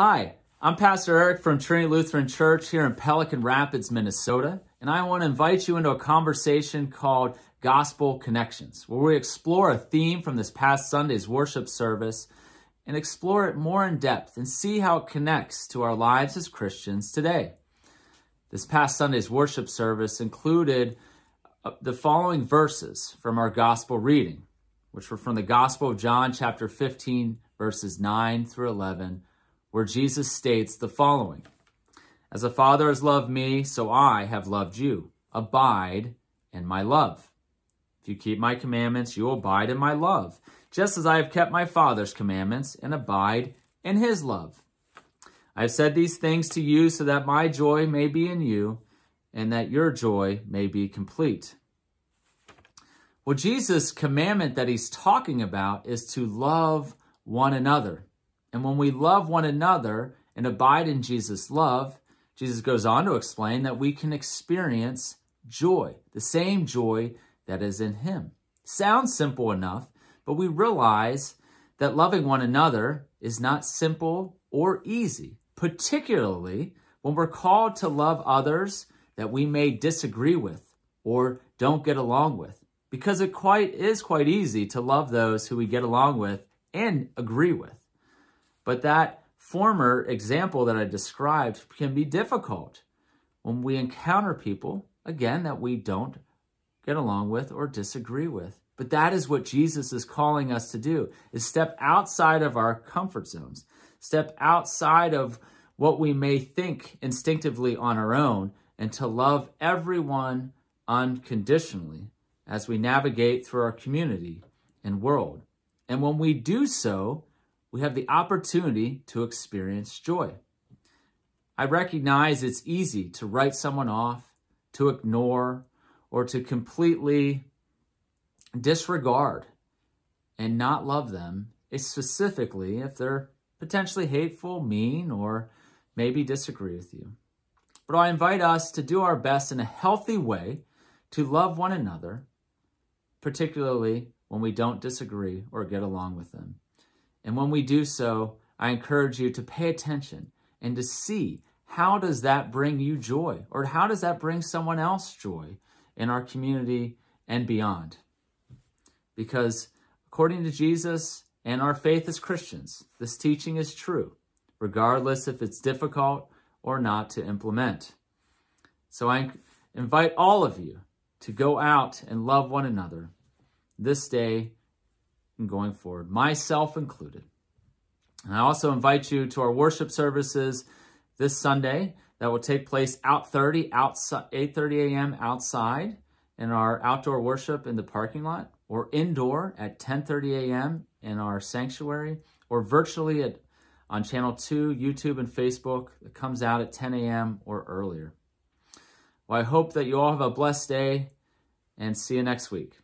Hi, I'm Pastor Eric from Trinity Lutheran Church here in Pelican Rapids, Minnesota, and I want to invite you into a conversation called Gospel Connections, where we explore a theme from this past Sunday's worship service and explore it more in depth and see how it connects to our lives as Christians today. This past Sunday's worship service included uh, the following verses from our gospel reading, which were from the Gospel of John, chapter 15, verses 9 through 11 where Jesus states the following As the Father has loved me, so I have loved you. Abide in my love. If you keep my commandments, you abide in my love, just as I have kept my Father's commandments and abide in his love. I have said these things to you so that my joy may be in you and that your joy may be complete. Well, Jesus' commandment that he's talking about is to love one another. And when we love one another and abide in Jesus' love, Jesus goes on to explain that we can experience joy, the same joy that is in him. Sounds simple enough, but we realize that loving one another is not simple or easy, particularly when we're called to love others that we may disagree with or don't get along with, because it quite is quite easy to love those who we get along with and agree with. But that former example that I described can be difficult when we encounter people, again, that we don't get along with or disagree with. But that is what Jesus is calling us to do, is step outside of our comfort zones, step outside of what we may think instinctively on our own, and to love everyone unconditionally as we navigate through our community and world. And when we do so, we have the opportunity to experience joy. I recognize it's easy to write someone off, to ignore, or to completely disregard and not love them, specifically if they're potentially hateful, mean, or maybe disagree with you. But I invite us to do our best in a healthy way to love one another, particularly when we don't disagree or get along with them. And when we do so, I encourage you to pay attention and to see how does that bring you joy or how does that bring someone else joy in our community and beyond? Because according to Jesus and our faith as Christians, this teaching is true, regardless if it's difficult or not to implement. So I invite all of you to go out and love one another this day and going forward, myself included. And I also invite you to our worship services this Sunday that will take place out 30, outside 8.30 a.m. outside in our outdoor worship in the parking lot or indoor at 10.30 a.m. in our sanctuary or virtually at, on Channel 2, YouTube, and Facebook. It comes out at 10 a.m. or earlier. Well, I hope that you all have a blessed day and see you next week.